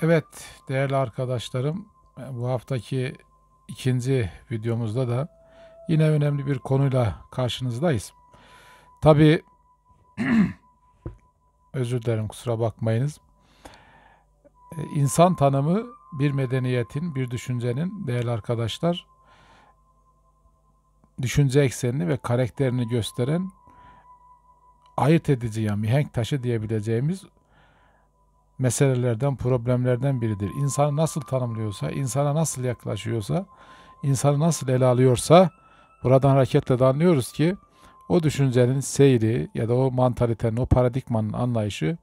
Evet değerli arkadaşlarım bu haftaki ikinci videomuzda da yine önemli bir konuyla karşınızdayız. Tabi özür dilerim kusura bakmayınız. E, insan tanımı bir medeniyetin, bir düşüncenin değerli arkadaşlar düşünce eksenini ve karakterini gösteren ayırt edici yani mihenk taşı diyebileceğimiz meselelerden, problemlerden biridir. İnsanı nasıl tanımlıyorsa, insana nasıl yaklaşıyorsa, insanı nasıl ele alıyorsa buradan hareketle de anlıyoruz ki o düşüncenin seyri ya da o mantalitenin, o paradigmanın anlayışı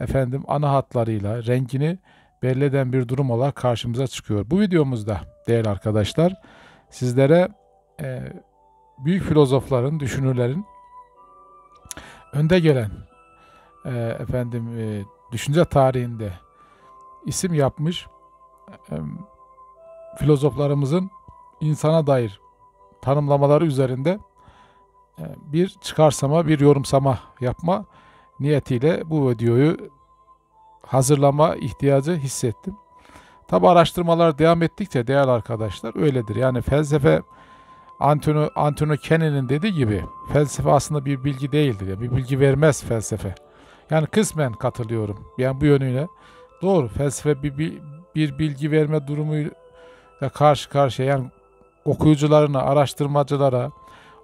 efendim ana hatlarıyla rengini belli eden bir durum olarak karşımıza çıkıyor. Bu videomuzda değerli arkadaşlar sizlere e, büyük filozofların, düşünürlerin önde gelen e, efendim e, düşünce tarihinde isim yapmış filozoflarımızın insana dair tanımlamaları üzerinde e, bir çıkarsama, bir yorumsama yapma niyetiyle bu videoyu hazırlama ihtiyacı hissettim. Tabi araştırmalar devam ettikçe değerli arkadaşlar öyledir. Yani felsefe Antonio, Antonio dediği gibi felsefe aslında bir bilgi değildir. Yani bir bilgi vermez felsefe. Yani kısmen katılıyorum. Yani bu yönüyle doğru felsefe bir, bir bilgi verme durumuyla karşı karşıya yani okuyucularına, araştırmacılara,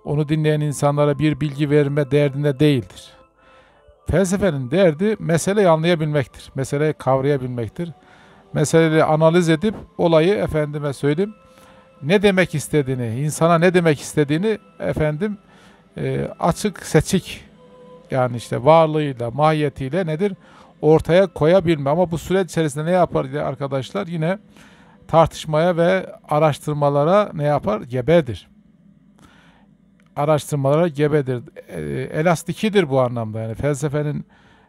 onu dinleyen insanlara bir bilgi verme derdinde değildir. Felsefenin derdi meseleyi anlayabilmektir. Meseleyi kavrayabilmektir. Meseleyi analiz edip olayı efendime söyleyeyim ne demek istediğini, insana ne demek istediğini efendim e, açık seçik yani işte varlığıyla, mahiyetiyle nedir? Ortaya koyabilme. Ama bu süreç içerisinde ne yapar diye arkadaşlar? Yine tartışmaya ve araştırmalara ne yapar? Gebedir. Araştırmalara gebedir. Ee, elastikidir bu anlamda. Yani felsefenin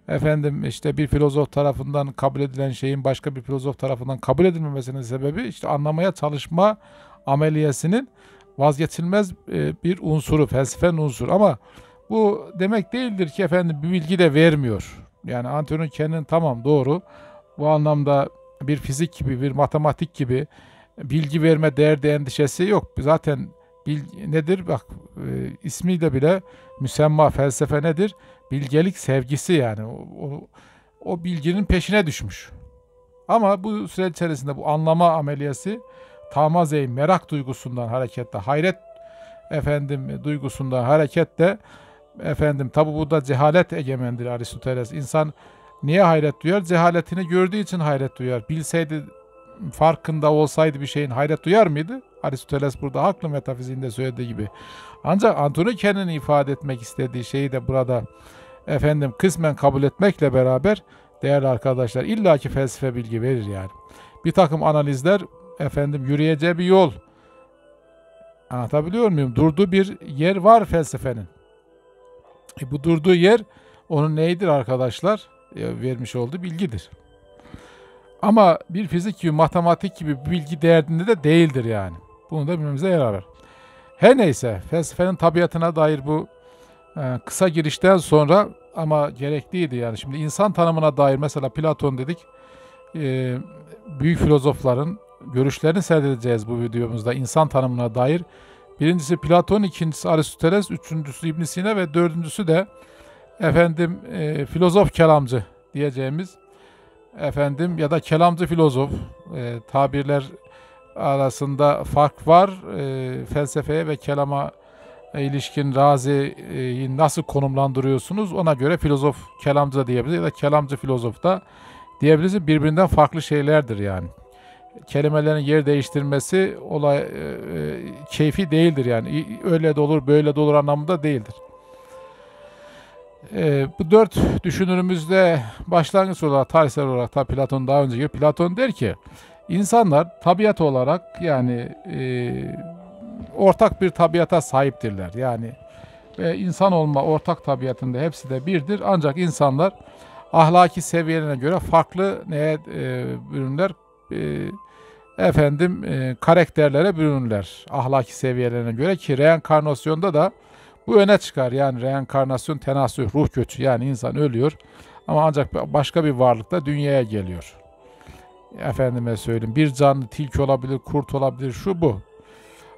efendim işte bir filozof tarafından kabul edilen şeyin başka bir filozof tarafından kabul edilmemesinin sebebi işte anlamaya çalışma ameliyesinin vazgeçilmez e, bir unsuru, felsefenin unsuru ama bu demek değildir ki efendim bir bilgi de vermiyor. Yani Antonio Ken'in tamam doğru. Bu anlamda bir fizik gibi, bir matematik gibi bilgi verme değerde endişesi yok. Zaten bilgi nedir? Bak e, ismiyle bile müsemma felsefe nedir? Bilgelik sevgisi yani. O, o, o bilginin peşine düşmüş. Ama bu süre içerisinde bu anlama ameliyası tamazeyi merak duygusundan hareketle, hayret efendim e, duygusundan hareketle Efendim tabi bu da cehalet egemendir Aristoteles. İnsan niye hayret duyar? Cehaletini gördüğü için hayret duyar. Bilseydi, farkında olsaydı bir şeyin hayret duyar mıydı? Aristoteles burada haklı metafiziğinde söylediği gibi. Ancak Antoniken'in ifade etmek istediği şeyi de burada efendim kısmen kabul etmekle beraber değerli arkadaşlar illaki felsefe bilgi verir yani. Bir takım analizler efendim yürüyeceği bir yol. Anlatabiliyor muyum? Durduğu bir yer var felsefenin. E bu durduğu yer onun neydir arkadaşlar? E, vermiş olduğu bilgidir. Ama bir fizik gibi, matematik gibi bir bilgi değerinde de değildir yani. Bunu da bilmemize yarar Her neyse felsefenin tabiatına dair bu e, kısa girişten sonra ama gerekliydi yani. Şimdi insan tanımına dair mesela Platon dedik. E, büyük filozofların görüşlerini seyredeceğiz bu videomuzda insan tanımına dair Birincisi Platon, ikincisi Aristoteles, üçüncüsü İbn Sina ve dördüncüsü de efendim e, filozof kelamcı diyeceğimiz efendim ya da kelamcı filozof e, tabirler arasında fark var. E, felsefeye ve kelama ilişkin Razi'yi nasıl konumlandırıyorsunuz ona göre filozof kelamcı da diyebiliriz ya da kelamcı filozof da diyebiliriz. Birbirinden farklı şeylerdir yani kelimelerin yer değiştirmesi olay e, e keyfi değildir yani öyle de olur böyle de olur anlamında değildir. E, bu dört düşünürümüzde başlangıç olarak tarihsel olarak tabi Platon daha önce Platon der ki insanlar tabiat olarak yani e, ortak bir tabiata sahiptirler. Yani e, insan olma ortak tabiatında hepsi de birdir ancak insanlar ahlaki seviyelerine göre farklı neye e, ürünler e, efendim e, karakterlere bürünürler ahlaki seviyelerine göre ki reenkarnasyonda da bu öne çıkar. Yani reenkarnasyon tenasüh, ruh kötü. yani insan ölüyor ama ancak başka bir varlıkta dünyaya geliyor. Efendime söyleyeyim bir canlı tilki olabilir, kurt olabilir, şu bu.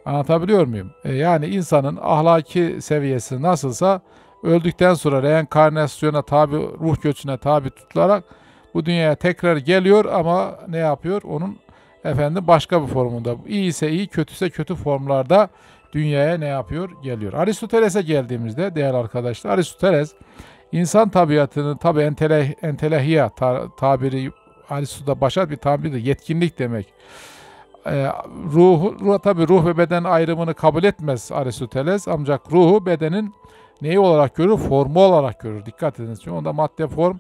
Anlatabiliyor muyum? E, yani insanın ahlaki seviyesi nasılsa öldükten sonra reenkarnasyona tabi, ruh göçüne tabi tutularak bu dünyaya tekrar geliyor ama ne yapıyor? Onun efendim başka bir formunda. İyi ise iyi, kötüse kötü formlarda dünyaya ne yapıyor? Geliyor. Aristoteles'e geldiğimizde değerli arkadaşlar Aristoteles insan tabiatını tabi entele, entelehiya tabiri Aristo'da başat bir tabirdir. Yetkinlik demek. Ee, ruh ruhu tabi ruh ve beden ayrımını kabul etmez Aristoteles ancak ruhu bedenin neyi olarak görür? Formu olarak görür. Dikkat ediniz. Çünkü onda madde form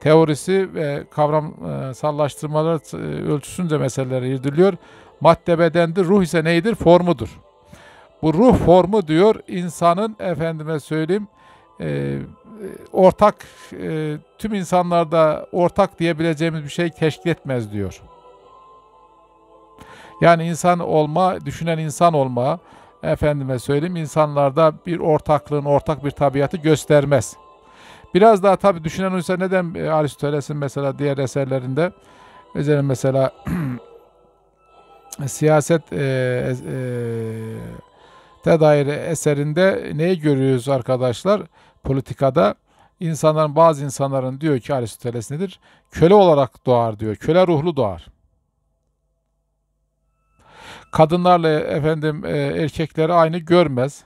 teorisi ve kavram kavramsallaştırmalar e, e, ölçüsünde meselelere irdiliyor. Madde bedendir, ruh ise neydir? Formudur. Bu ruh formu diyor insanın efendime söyleyeyim e, ortak e, tüm insanlarda ortak diyebileceğimiz bir şey teşkil etmez diyor. Yani insan olma, düşünen insan olma efendime söyleyeyim insanlarda bir ortaklığın ortak bir tabiatı göstermez. Biraz daha tabii düşünen olursa neden e, Aristoteles'in mesela diğer eserlerinde özellikle mesela siyaset e, e, te dair eserinde neyi görüyoruz arkadaşlar? Politikada insanların bazı insanların diyor ki Aristoteles nedir? Köle olarak doğar diyor. Köle ruhlu doğar. Kadınlarla e, efendim e, erkekleri aynı görmez.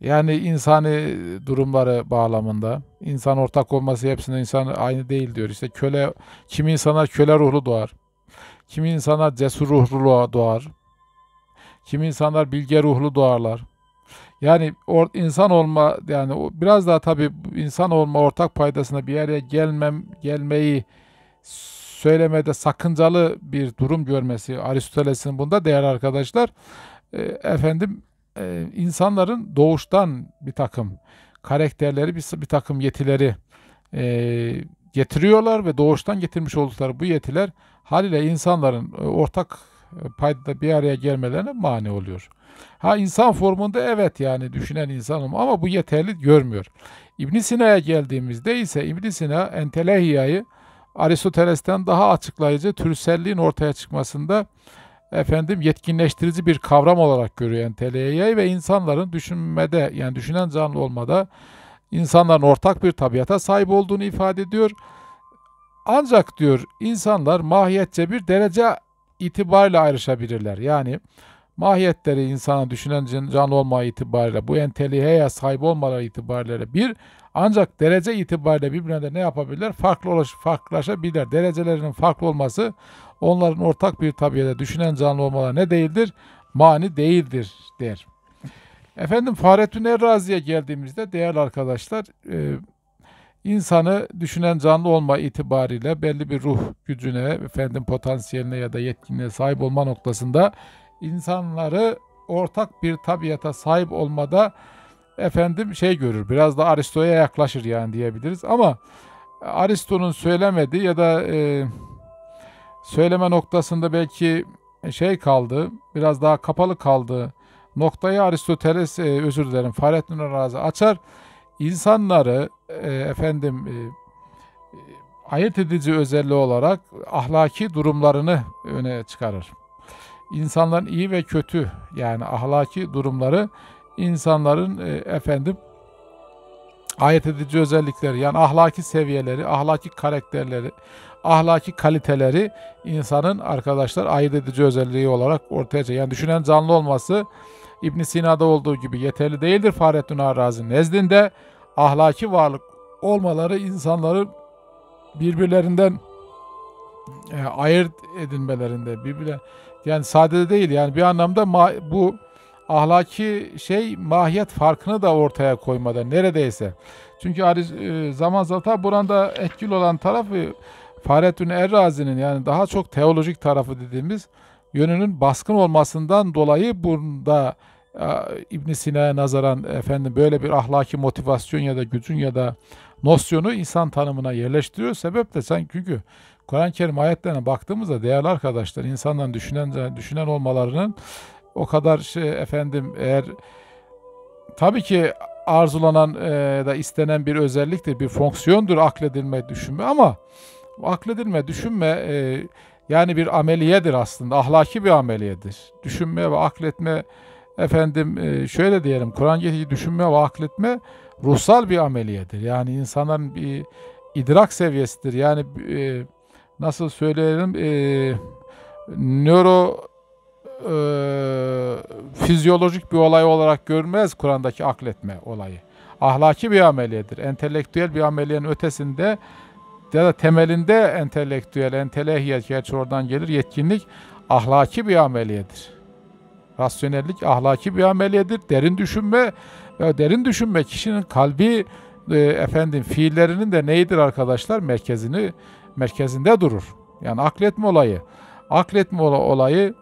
Yani insani durumları bağlamında. insan ortak olması hepsinde insan aynı değil diyor. İşte köle, kimi insana köle ruhlu doğar. Kimi insana cesur ruhlu doğar. Kimi insanlar bilge ruhlu doğarlar. Yani or, insan olma yani biraz daha tabii insan olma ortak paydasına bir yere gelmem gelmeyi söylemede sakıncalı bir durum görmesi Aristoteles'in bunda değer arkadaşlar. E, efendim e, insanların doğuştan bir takım karakterleri, bir, bir takım yetileri e, getiriyorlar ve doğuştan getirmiş oldukları bu yetiler haliyle insanların e, ortak e, payda bir araya gelmelerine mani oluyor. Ha insan formunda evet yani düşünen insanım ama bu yeterli görmüyor. İbn Sina'ya geldiğimizde ise ibn Sina entelehiyayı Aristoteles'ten daha açıklayıcı türselliğin ortaya çıkmasında efendim yetkinleştirici bir kavram olarak görüyor enteleyi ve insanların düşünmede yani düşünen canlı olmada insanların ortak bir tabiata sahip olduğunu ifade ediyor. Ancak diyor insanlar mahiyetçe bir derece itibariyle ayrışabilirler. Yani mahiyetleri insana düşünen canlı olma itibariyle bu enteliheye sahip olmaları itibariyle bir ancak derece itibariyle birbirine de ne yapabilirler? Farklı farklılaşabilirler. Derecelerinin farklı olması onların ortak bir tabiyede düşünen canlı olmaları ne değildir? Mani değildir der. Efendim Fahrettin Errazi'ye geldiğimizde değerli arkadaşlar e, insanı düşünen canlı olma itibariyle belli bir ruh gücüne, efendim potansiyeline ya da yetkinliğe sahip olma noktasında insanları ortak bir tabiata sahip olmada efendim şey görür. Biraz da Aristo'ya yaklaşır yani diyebiliriz ama Aristo'nun söylemediği ya da e, söyleme noktasında belki e, şey kaldı, biraz daha kapalı kaldı. Noktayı Aristoteles, e, özür dilerim, Fahrettin Razi açar. İnsanları e, efendim e, e, ayırt edici özelliği olarak ahlaki durumlarını öne çıkarır. İnsanların iyi ve kötü yani ahlaki durumları insanların e, efendim ayırt edici özellikleri yani ahlaki seviyeleri, ahlaki karakterleri, ahlaki kaliteleri insanın arkadaşlar ayırt edici özelliği olarak ortaya çıkıyor. Yani düşünen canlı olması İbn Sina'da olduğu gibi yeterli değildir. Fahrettin Arazi nezdinde ahlaki varlık olmaları insanları birbirlerinden e, ayırt edinmelerinde birbirler yani sadede değil yani bir anlamda ma- bu ahlaki şey mahiyet farkını da ortaya koymada neredeyse. Çünkü e, zaman zaman buranda etkili olan tarafı Fahrettin Errazi'nin yani daha çok teolojik tarafı dediğimiz yönünün baskın olmasından dolayı bunda e, İbn Sina'ya nazaran efendim böyle bir ahlaki motivasyon ya da gücün ya da nosyonu insan tanımına yerleştiriyor. Sebep de sen çünkü Kur'an-ı Kerim ayetlerine baktığımızda değerli arkadaşlar insanların düşünen düşünen olmalarının o kadar şey efendim eğer tabii ki arzulanan e, da istenen bir özelliktir, bir fonksiyondur akledilme, düşünme ama akledilme, düşünme e, yani bir ameliyedir aslında. Ahlaki bir ameliyedir. Düşünme ve akletme efendim e, şöyle diyelim Kur'an getirdiği düşünme ve akletme ruhsal bir ameliyedir. Yani insanların bir idrak seviyesidir. Yani e, nasıl söyleyelim e, nöro e, fizyolojik bir olay olarak görmez Kur'an'daki akletme olayı. Ahlaki bir ameliyedir. Entelektüel bir ameliyenin ötesinde ya da temelinde entelektüel, entelehiye, gerçi oradan gelir yetkinlik ahlaki bir ameliyedir. Rasyonellik ahlaki bir ameliyedir. Derin düşünme ve derin düşünme kişinin kalbi e, efendim fiillerinin de neyidir arkadaşlar? Merkezini merkezinde durur. Yani akletme olayı. Akletme olayı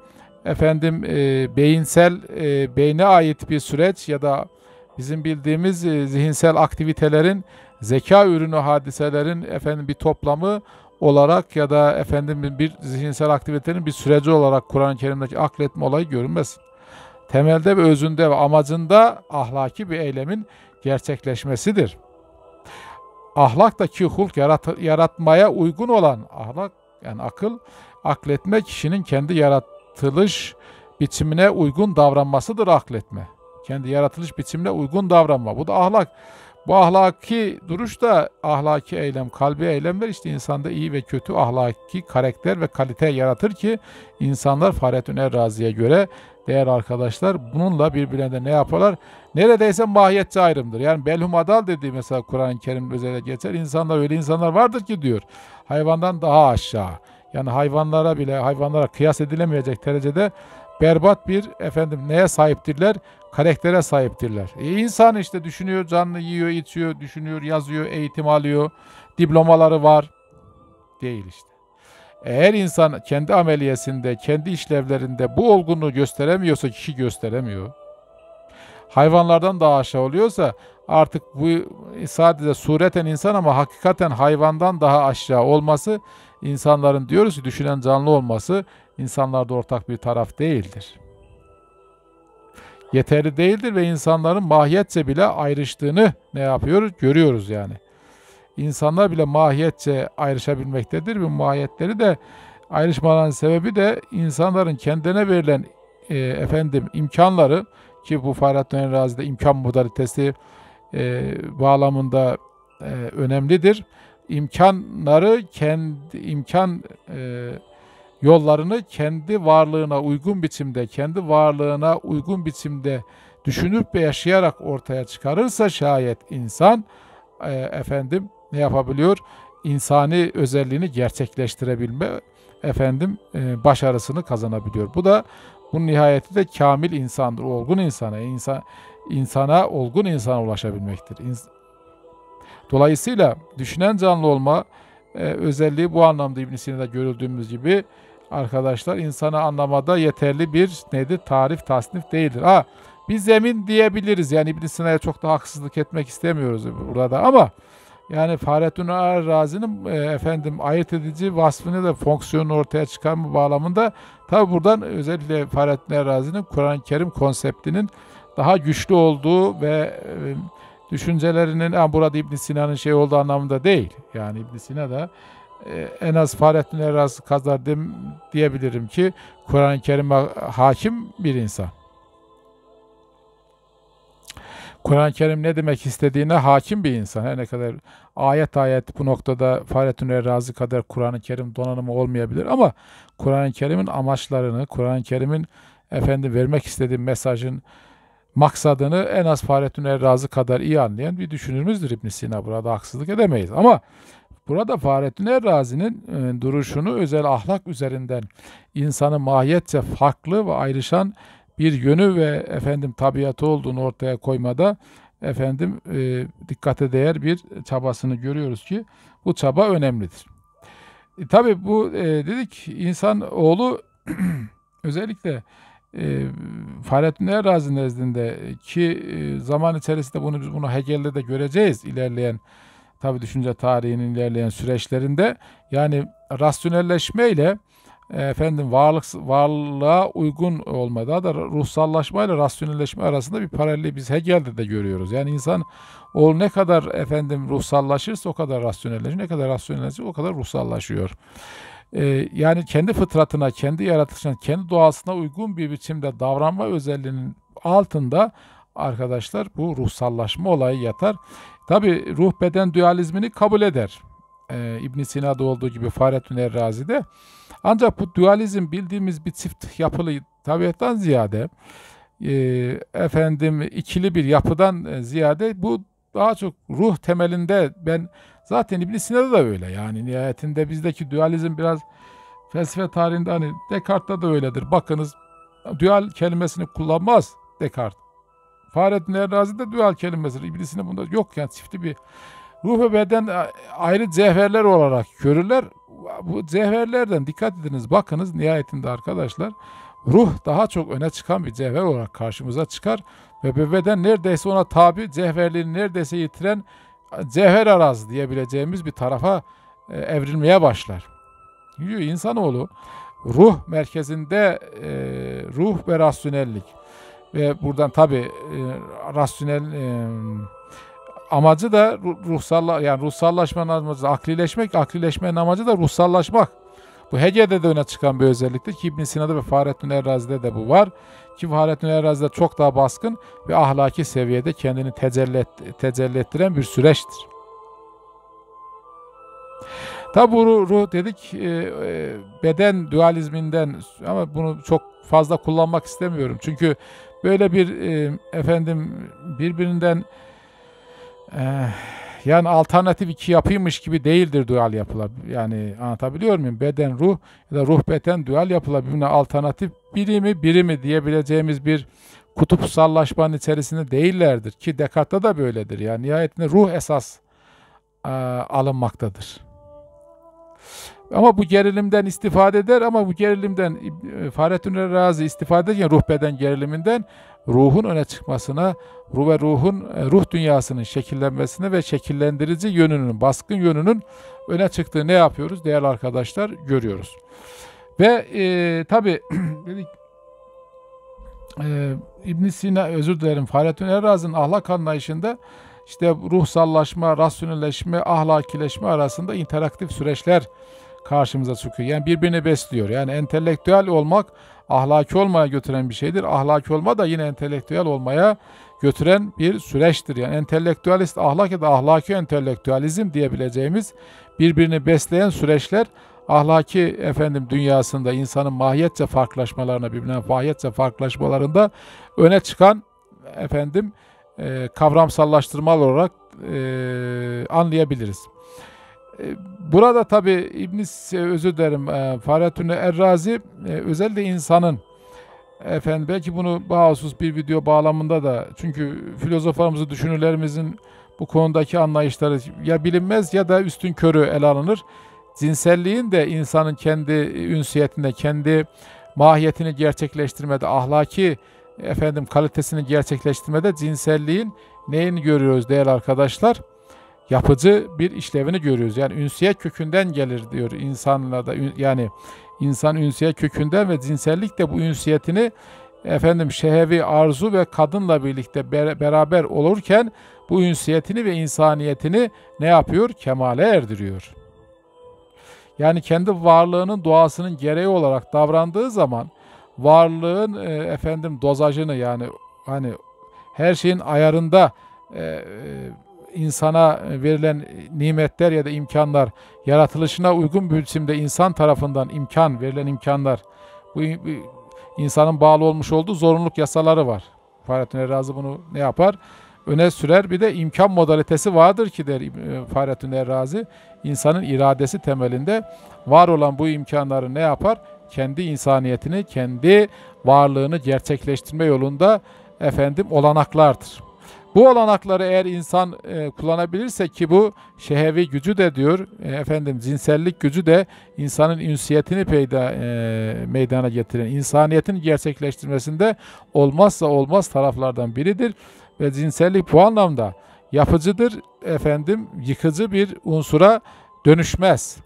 efendim e, beyinsel e, beyne ait bir süreç ya da bizim bildiğimiz e, zihinsel aktivitelerin zeka ürünü hadiselerin efendim bir toplamı olarak ya da efendim bir zihinsel aktivitenin bir süreci olarak Kur'an-ı Kerim'deki akletme olayı görünmez. Temelde ve özünde ve amacında ahlaki bir eylemin gerçekleşmesidir. Ahlaktaki hulk yarat yaratmaya uygun olan ahlak yani akıl akletme kişinin kendi yaratılış biçimine uygun davranmasıdır akletme. Kendi yaratılış biçimine uygun davranma. Bu da ahlak. Bu ahlaki duruş da ahlaki eylem, kalbi eylemler işte insanda iyi ve kötü ahlaki karakter ve kalite yaratır ki insanlar Fahrettin Errazi'ye göre değer arkadaşlar bununla birbirlerine ne yaparlar? Neredeyse mahiyetçi ayrımdır. Yani belhum adal dediği mesela Kur'an-ı Kerim özellikle geçer. İnsanlar öyle insanlar vardır ki diyor. Hayvandan daha aşağı. Yani hayvanlara bile hayvanlara kıyas edilemeyecek derecede berbat bir efendim neye sahiptirler? karaktere sahiptirler. E insan işte düşünüyor, canlı yiyor, içiyor, düşünüyor, yazıyor, eğitim alıyor, diplomaları var. Değil işte. Eğer insan kendi ameliyesinde, kendi işlevlerinde bu olgunluğu gösteremiyorsa kişi gösteremiyor. Hayvanlardan daha aşağı oluyorsa artık bu sadece sureten insan ama hakikaten hayvandan daha aşağı olması insanların diyoruz ki düşünen canlı olması insanlarda ortak bir taraf değildir yeterli değildir ve insanların mahiyetçe bile ayrıştığını ne yapıyoruz? Görüyoruz yani. İnsanlar bile mahiyetçe ayrışabilmektedir. Bu mahiyetleri de ayrışmaların sebebi de insanların kendine verilen e, efendim imkanları ki bu Fahrettin Enrazi'de imkan modalitesi e, bağlamında e, önemlidir. İmkanları kendi imkan e, yollarını kendi varlığına uygun biçimde, kendi varlığına uygun biçimde düşünüp ve yaşayarak ortaya çıkarırsa şayet insan e, efendim ne yapabiliyor? İnsani özelliğini gerçekleştirebilme efendim e, başarısını kazanabiliyor. Bu da bunun nihayeti de kamil insandır, olgun insana, insan insana olgun insana ulaşabilmektir. İns Dolayısıyla düşünen canlı olma e, özelliği bu anlamda İbn Sina'da görüldüğümüz gibi arkadaşlar insana anlamada yeterli bir nedir? Tarif, tasnif değildir. Ha, bir zemin diyebiliriz. Yani İbn Sina'ya çok da haksızlık etmek istemiyoruz burada ama yani Fahrettin Arazi'nin e, efendim ayırt edici vasfını da fonksiyonunu ortaya çıkarma bağlamında tabi buradan özellikle Fahrettin Arazi'nin Kur'an-ı Kerim konseptinin daha güçlü olduğu ve e, düşüncelerinin ha, burada İbn Sina'nın şey olduğu anlamında değil. Yani İbn Sina da ee, en az Fahrettin Elras kadar de, diyebilirim ki Kur'an-ı Kerim'e hakim bir insan. Kur'an-ı Kerim ne demek istediğine hakim bir insan. Her ne kadar ayet ayet bu noktada Fahrettin Elrazi kadar Kur'an-ı Kerim donanımı olmayabilir ama Kur'an-ı Kerim'in amaçlarını, Kur'an-ı Kerim'in efendim vermek istediği mesajın maksadını en az Fahrettin Elrazi kadar iyi anlayan bir düşünürümüzdür İbn Sina. Burada haksızlık edemeyiz. Ama Burada Fahrettin Errazi'nin e, duruşunu özel ahlak üzerinden insanı mahiyetçe farklı ve ayrışan bir yönü ve efendim tabiatı olduğunu ortaya koymada efendim e, dikkate değer bir çabasını görüyoruz ki bu çaba önemlidir. E, Tabi bu e, dedik insan oğlu özellikle e, Fahrettin Errazi nezdinde ki e, zaman içerisinde bunu biz bunu Hegel'de de göreceğiz ilerleyen tabi düşünce tarihinin ilerleyen süreçlerinde yani rasyonelleşme ile efendim varlık varlığa uygun olma da ruhsallaşma ile rasyonelleşme arasında bir paralel biz Hegel'de de görüyoruz. Yani insan o ne kadar efendim ruhsallaşırsa o kadar rasyonelleşir, ne kadar rasyonelleşir o kadar ruhsallaşıyor. Ee, yani kendi fıtratına, kendi yaratılışına, kendi doğasına uygun bir biçimde davranma özelliğinin altında arkadaşlar bu ruhsallaşma olayı yatar. Tabi ruh beden dualizmini kabul eder. Ee, Sina da olduğu gibi Fahrettin de. Ancak bu dualizm bildiğimiz bir çift yapılı tabiattan ziyade e, efendim ikili bir yapıdan e, ziyade bu daha çok ruh temelinde ben zaten İbn Sina'da da öyle yani nihayetinde bizdeki dualizm biraz felsefe tarihinde hani Descartes'ta da öyledir. Bakınız dual kelimesini kullanmaz Descartes. Fahrettin Errazi'de dual kelimesidir. İblisine bunda yok yani çifti bir ruh ve beden e, ayrı zehverler olarak görürler. Bu zehverlerden dikkat ediniz bakınız nihayetinde arkadaşlar ruh daha çok öne çıkan bir zehver olarak karşımıza çıkar ve beden neredeyse ona tabi cevherliğini neredeyse yitiren e, cevher araz diyebileceğimiz bir tarafa e, evrilmeye başlar. Çünkü insanoğlu ruh merkezinde ruh ve rasyonellik, ve buradan tabi e, rasyonel e, amacı da ruhsalla yani ruhsallaşmanın amacı aklileşmek, aklileşmenin amacı da ruhsallaşmak. Bu Hegede de öne çıkan bir özelliktir ki ibn Sina'da ve Fahrettin Errazi'de de bu var. Ki Fahrettin Errazi'de çok daha baskın ve ahlaki seviyede kendini tecelli, et, tecelli ettiren bir süreçtir. Tabi bu ruh, ruh dedik e, e, beden dualizminden ama bunu çok fazla kullanmak istemiyorum. Çünkü Böyle bir e, efendim birbirinden e, yani alternatif iki yapıymış gibi değildir dual yapılar. Yani anlatabiliyor muyum? Beden ruh ya da ruh beden dual yapılar birbirine alternatif biri mi biri mi diyebileceğimiz bir kutupsallaşmanın içerisinde değillerdir. Ki Descartes'ta da böyledir. Yani nihayetinde ruh esas e, alınmaktadır. Ama bu gerilimden istifade eder ama bu gerilimden e, Fahrettin Razi istifade ederken ruh beden geriliminden ruhun öne çıkmasına ruh ve ruhun e, ruh dünyasının şekillenmesine ve şekillendirici yönünün, baskın yönünün öne çıktığı ne yapıyoruz değerli arkadaşlar görüyoruz. Ve e, tabi dedik e, ibn Sina özür dilerim Fahrettin Erraz'ın ahlak anlayışında işte ruhsallaşma, rasyonelleşme, ahlakileşme arasında interaktif süreçler karşımıza çıkıyor. Yani birbirini besliyor. Yani entelektüel olmak ahlaki olmaya götüren bir şeydir. Ahlaki olma da yine entelektüel olmaya götüren bir süreçtir. Yani entelektüelist ahlak ya da ahlaki entelektüelizm diyebileceğimiz birbirini besleyen süreçler ahlaki efendim dünyasında insanın mahiyetçe farklılaşmalarına birbirinden mahiyetçe farklılaşmalarında öne çıkan efendim e, kavramsallaştırma olarak e, anlayabiliriz. E, burada tabi İbn özür dilerim e, Fahrettin Errazi e, özellikle insanın efendim belki bunu bağımsız bir video bağlamında da çünkü filozoflarımızı düşünürlerimizin bu konudaki anlayışları ya bilinmez ya da üstün körü ele alınır. Cinselliğin de insanın kendi ünsiyetinde, kendi mahiyetini gerçekleştirmede, ahlaki efendim kalitesini gerçekleştirmede cinselliğin neyini görüyoruz değerli arkadaşlar? yapıcı bir işlevini görüyoruz. Yani ünsiyet kökünden gelir diyor insanla da yani insan ünsiyet kökünden ve cinsellik de bu ünsiyetini efendim şehevi arzu ve kadınla birlikte beraber olurken bu ünsiyetini ve insaniyetini ne yapıyor? Kemale erdiriyor. Yani kendi varlığının doğasının gereği olarak davrandığı zaman varlığın e, efendim dozajını yani hani her şeyin ayarında e, e insana e, verilen e, nimetler ya da imkanlar, yaratılışına uygun bir biçimde insan tarafından imkan, verilen imkanlar, bu insanın bağlı olmuş olduğu zorunluluk yasaları var. Fahrettin Errazi bunu ne yapar? Öne sürer bir de imkan modalitesi vardır ki der e, Fahrettin Errazi. insanın iradesi temelinde var olan bu imkanları ne yapar? Kendi insaniyetini, kendi varlığını gerçekleştirme yolunda efendim olanaklardır. Bu olanakları eğer insan e, kullanabilirse ki bu şehevi gücü de diyor e, efendim cinsellik gücü de insanın ünsiyetini peyda e, meydana getiren insaniyetin gerçekleştirmesinde olmazsa olmaz taraflardan biridir ve cinsellik bu anlamda yapıcıdır efendim yıkıcı bir unsura dönüşmez.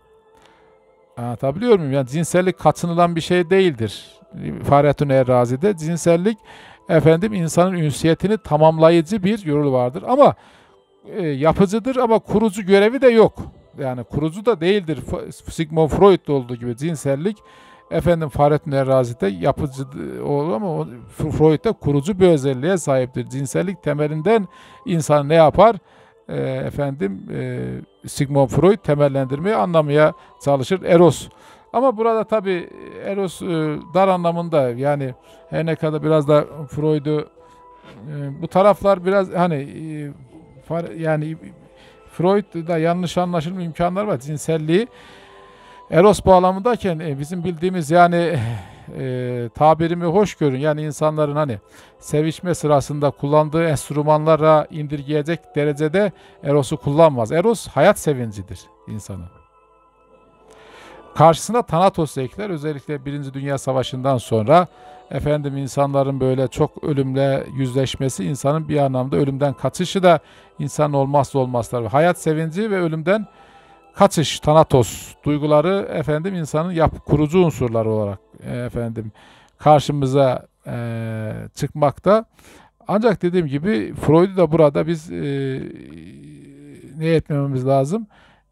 Anlatabiliyor muyum? Yani cinsellik katınılan bir şey değildir. Fahrettin Errazi'de cinsellik efendim insanın ünsiyetini tamamlayıcı bir yol vardır. Ama e, yapıcıdır ama kurucu görevi de yok. Yani kurucu da değildir. Sigmund Freud'da olduğu gibi cinsellik efendim Fahrettin Errazi'de yapıcı e, olur ama Freud'da kurucu bir özelliğe sahiptir. Cinsellik temelinden insan ne yapar? E, efendim e, Sigmund Freud temellendirmeyi anlamaya çalışır. Eros ama burada tabi e, Eros e, dar anlamında yani her ne kadar biraz da Freud'u e, bu taraflar biraz hani e, far, yani Freud'da yanlış anlaşılma imkanları var. Cinselliği Eros bağlamındayken bizim bildiğimiz yani e, tabirimi hoş görün. Yani insanların hani sevişme sırasında kullandığı enstrümanlara indirgeyecek derecede Eros'u kullanmaz. Eros hayat sevincidir insanın. Karşısına Thanatos ekler. Özellikle Birinci Dünya Savaşı'ndan sonra efendim insanların böyle çok ölümle yüzleşmesi, insanın bir anlamda ölümden kaçışı da insan olmazsa olmazlar. Hayat sevinci ve ölümden kaçış, Thanatos duyguları efendim insanın yap kurucu unsurlar olarak e, efendim karşımıza e, çıkmakta. Ancak dediğim gibi Freud'u da burada biz e, ne etmememiz lazım?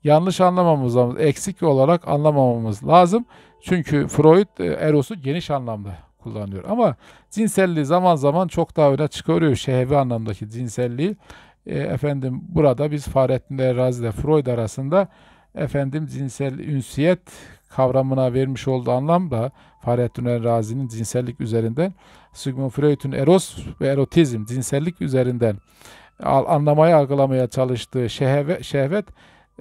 yanlış anlamamız lazım. Eksik olarak anlamamamız lazım. Çünkü Freud e, Eros'u geniş anlamda kullanıyor. Ama cinselliği zaman zaman çok daha öne çıkarıyor. Şehvi anlamdaki cinselliği. E, efendim burada biz Fahrettin Erazi ile Freud arasında efendim cinsel ünsiyet kavramına vermiş olduğu anlamda da Fahrettin Erazi'nin cinsellik üzerinden Sigmund Freud'un eros ve erotizm cinsellik üzerinden anlamaya algılamaya çalıştığı şehve, şehvet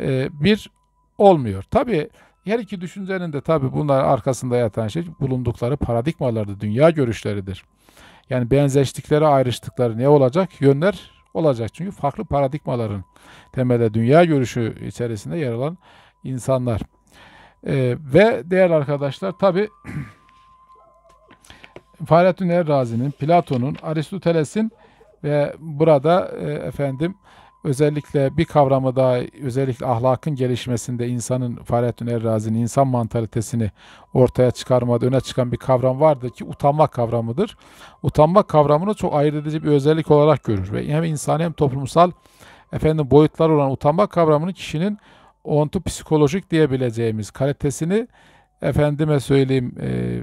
e, bir olmuyor. Tabi her iki düşüncenin de tabi bunlar arkasında yatan şey bulundukları paradigmalardır, dünya görüşleridir. Yani benzeştikleri, ayrıştıkları ne olacak? Yönler olacak. Çünkü farklı paradigmaların temelde dünya görüşü içerisinde yer alan insanlar. Ee, ve değerli arkadaşlar tabi Fahrettin Errazi'nin, Platon'un, Aristoteles'in ve burada e, efendim özellikle bir kavramı daha özellikle ahlakın gelişmesinde insanın Fahrettin Errazi'nin insan mantalitesini ortaya çıkarmada öne çıkan bir kavram vardı ki utanma kavramıdır. Utanma kavramını çok ayırt edici bir özellik olarak görür ve hem insan hem toplumsal efendim boyutlar olan utanma kavramını kişinin ontu psikolojik diyebileceğimiz kalitesini efendime söyleyeyim e,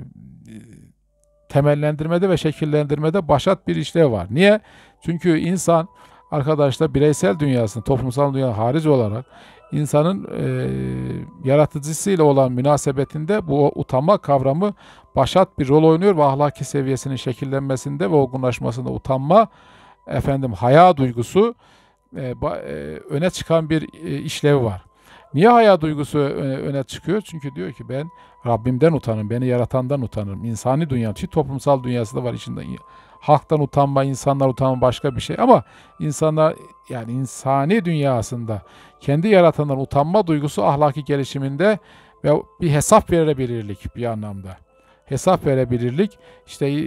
temellendirmede ve şekillendirmede başat bir işlev var. Niye? Çünkü insan arkadaşlar bireysel dünyasını toplumsal dünya hariz olarak insanın e, yaratıcısıyla olan münasebetinde bu utanma kavramı başat bir rol oynuyor ve ahlaki seviyesinin şekillenmesinde ve olgunlaşmasında utanma efendim haya duygusu e, ba, e, öne çıkan bir e, işlevi var. Niye haya duygusu öne, öne çıkıyor? Çünkü diyor ki ben Rabbimden utanırım, beni yaratandan utanırım. İnsani dünya, toplumsal dünyası da var içinde halktan utanma, insanlar utanma başka bir şey ama insanlar yani insani dünyasında kendi yaratandan utanma duygusu ahlaki gelişiminde ve bir hesap verebilirlik bir anlamda. Hesap verebilirlik işte e,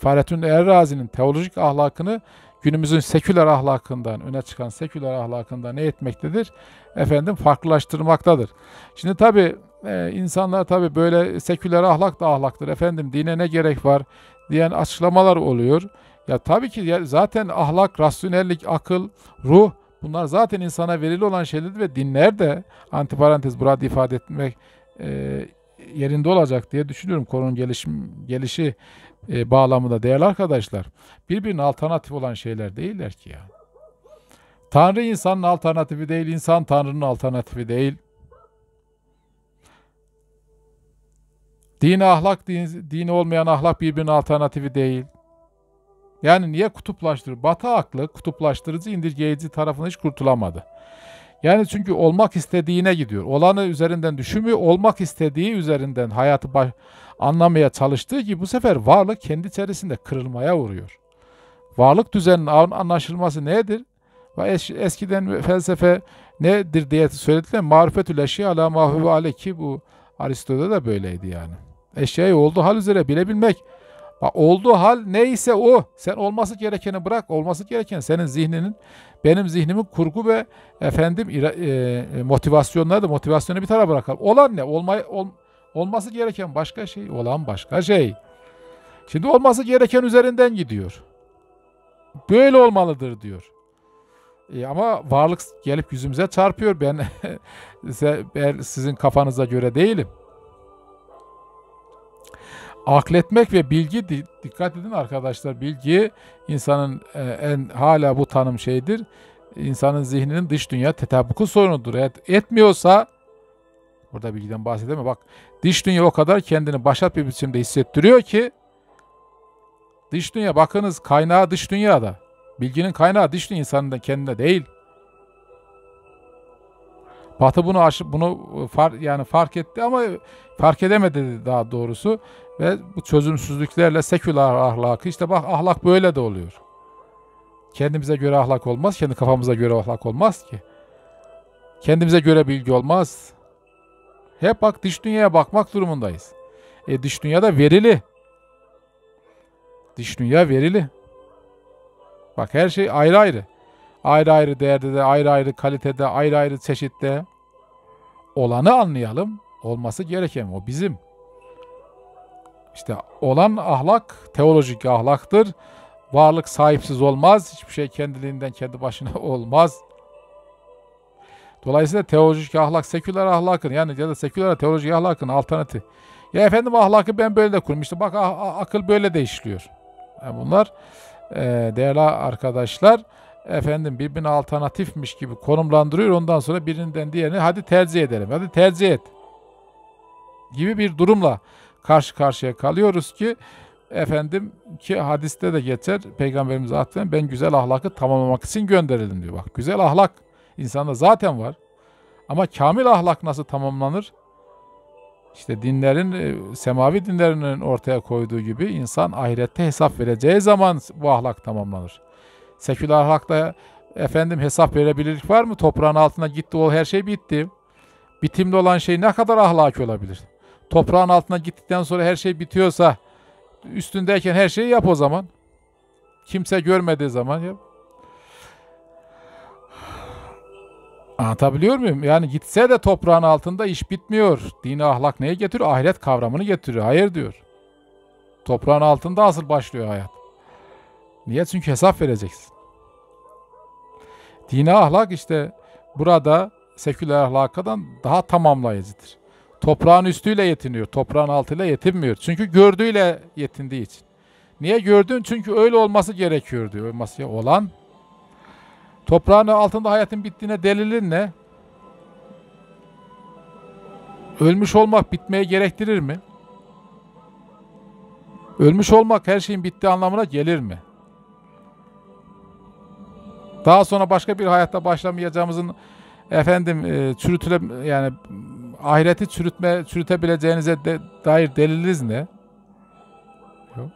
Fahrettin Errazi'nin teolojik ahlakını günümüzün seküler ahlakından, öne çıkan seküler ahlakından ne etmektedir? Efendim farklılaştırmaktadır. Şimdi tabi e, insanlar tabi böyle seküler ahlak da ahlaktır. Efendim dine ne gerek var? diyen açıklamalar oluyor. Ya tabii ki zaten ahlak, rasyonellik, akıl, ruh bunlar zaten insana verili olan şeylerdir ve dinler de antiparantez burada ifade etmek e, yerinde olacak diye düşünüyorum konunun gelişim, gelişi e, bağlamında değerli arkadaşlar. Birbirine alternatif olan şeyler değiller ki ya. Tanrı insanın alternatifi değil, insan Tanrı'nın alternatifi değil. Din ahlak, din, din olmayan ahlak birbirinin alternatifi değil. Yani niye kutuplaştır? Batı aklı kutuplaştırıcı, indirgeyici tarafını hiç kurtulamadı. Yani çünkü olmak istediğine gidiyor. Olanı üzerinden düşünmüyor, olmak istediği üzerinden hayatı baş, anlamaya çalıştığı gibi bu sefer varlık kendi içerisinde kırılmaya uğruyor. Varlık düzeninin anlaşılması nedir? Es, eskiden felsefe nedir diye söylediler. Marifetül eşya ala mahve ale ki bu Aristo'da da böyleydi yani eşyayı olduğu hal üzere bilebilmek. Olduğu hal neyse o. Sen olması gerekeni bırak. Olması gereken senin zihninin, benim zihnimin kurgu ve efendim e, e, motivasyonları da motivasyonu bir tarafa bırakalım. Olan ne? olmay ol, olması gereken başka şey, olan başka şey. Şimdi olması gereken üzerinden gidiyor. Böyle olmalıdır diyor. E ama varlık gelip yüzümüze çarpıyor. Ben sizin kafanıza göre değilim akletmek ve bilgi dikkat edin arkadaşlar bilgi insanın e, en hala bu tanım şeydir. insanın zihninin dış dünya tetabuku sorunudur. Et, etmiyorsa burada bilgiden bahsedemem bak dış dünya o kadar kendini başat bir biçimde hissettiriyor ki dış dünya bakınız kaynağı dış dünyada. Bilginin kaynağı dış dünya insanın kendine değil. Batı bunu aşıp bunu e, fark yani fark etti ama fark edemedi daha doğrusu. Ve bu çözümsüzlüklerle seküler ahlakı işte bak ahlak böyle de oluyor. Kendimize göre ahlak olmaz, kendi kafamıza göre ahlak olmaz ki. Kendimize göre bilgi olmaz. Hep bak dış dünyaya bakmak durumundayız. E dış dünyada verili. Dış dünya verili. Bak her şey ayrı ayrı. Ayrı ayrı değerde de, ayrı ayrı kalitede, ayrı ayrı çeşitte. Olanı anlayalım. Olması gereken o bizim. İşte olan ahlak teolojik ahlaktır. Varlık sahipsiz olmaz. Hiçbir şey kendiliğinden kendi başına olmaz. Dolayısıyla teolojik ahlak seküler ahlakın yani ya da seküler teolojik ahlakın alternatifi. Ya efendim ahlakı ben böyle de kurmuştum. Bak ah, ah, akıl böyle de işliyor. Yani bunlar e, değerli arkadaşlar efendim birbirine alternatifmiş gibi konumlandırıyor. Ondan sonra birinden diğerini hadi tercih edelim. Hadi tercih et. Gibi bir durumla karşı karşıya kalıyoruz ki efendim ki hadiste de geçer peygamberimiz zaten ben güzel ahlakı tamamlamak için gönderildim diyor. Bak güzel ahlak insanda zaten var. Ama kamil ahlak nasıl tamamlanır? İşte dinlerin, e, semavi dinlerinin ortaya koyduğu gibi insan ahirette hesap vereceği zaman bu ahlak tamamlanır. Seküler ahlakta efendim hesap verebilirlik var mı? Toprağın altına gitti o her şey bitti. Bitimli olan şey ne kadar ahlaki olabilir? toprağın altına gittikten sonra her şey bitiyorsa üstündeyken her şeyi yap o zaman. Kimse görmediği zaman yap. Anlatabiliyor muyum? Yani gitse de toprağın altında iş bitmiyor. Dini ahlak neye getiriyor? Ahiret kavramını getiriyor. Hayır diyor. Toprağın altında asıl başlıyor hayat. Niye? Çünkü hesap vereceksin. Dini ahlak işte burada seküler ahlakadan daha tamamlayıcıdır. Toprağın üstüyle yetiniyor. Toprağın altıyla yetinmiyor. Çünkü gördüğüyle yetindiği için. Niye gördün? Çünkü öyle olması gerekiyor diyor. Olması olan. Toprağın altında hayatın bittiğine delilin ne? Ölmüş olmak bitmeye gerektirir mi? Ölmüş olmak her şeyin bittiği anlamına gelir mi? Daha sonra başka bir hayatta başlamayacağımızın efendim e, çürütüle yani ahireti çürütme, çürütebileceğinize de, dair deliliniz ne? Yok.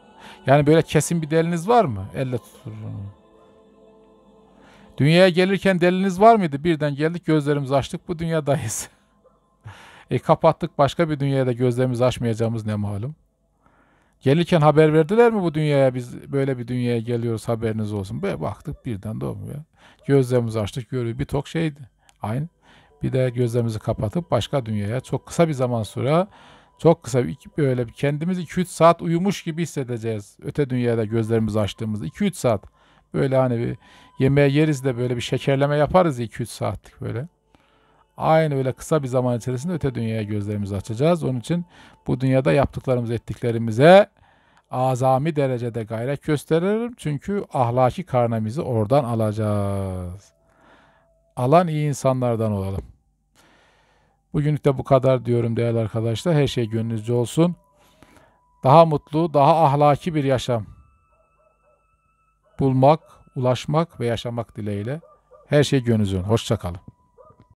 Yani böyle kesin bir deliniz var mı? Elle tutulur. Dünyaya gelirken deliniz var mıydı? Birden geldik gözlerimizi açtık bu dünyadayız. e kapattık başka bir dünyada gözlerimizi açmayacağımız ne malum. Gelirken haber verdiler mi bu dünyaya biz böyle bir dünyaya geliyoruz haberiniz olsun. Böyle baktık birden doğmuyor. Gözlerimizi açtık görüyor bir tok şeydi. Aynı. Bir de gözlerimizi kapatıp başka dünyaya çok kısa bir zaman sonra çok kısa bir, böyle bir kendimiz 2-3 saat uyumuş gibi hissedeceğiz. Öte dünyada gözlerimizi açtığımızda 2-3 saat böyle hani bir yemeğe yeriz de böyle bir şekerleme yaparız 2-3 saatlik böyle. Aynı öyle kısa bir zaman içerisinde öte dünyaya gözlerimizi açacağız. Onun için bu dünyada yaptıklarımız ettiklerimize azami derecede gayret gösteririm Çünkü ahlaki karnemizi oradan alacağız. Alan iyi insanlardan olalım. Bugünlük de bu kadar diyorum değerli arkadaşlar. Her şey gönlünüzce olsun. Daha mutlu, daha ahlaki bir yaşam bulmak, ulaşmak ve yaşamak dileğiyle. Her şey gönlünüzün. Hoşçakalın.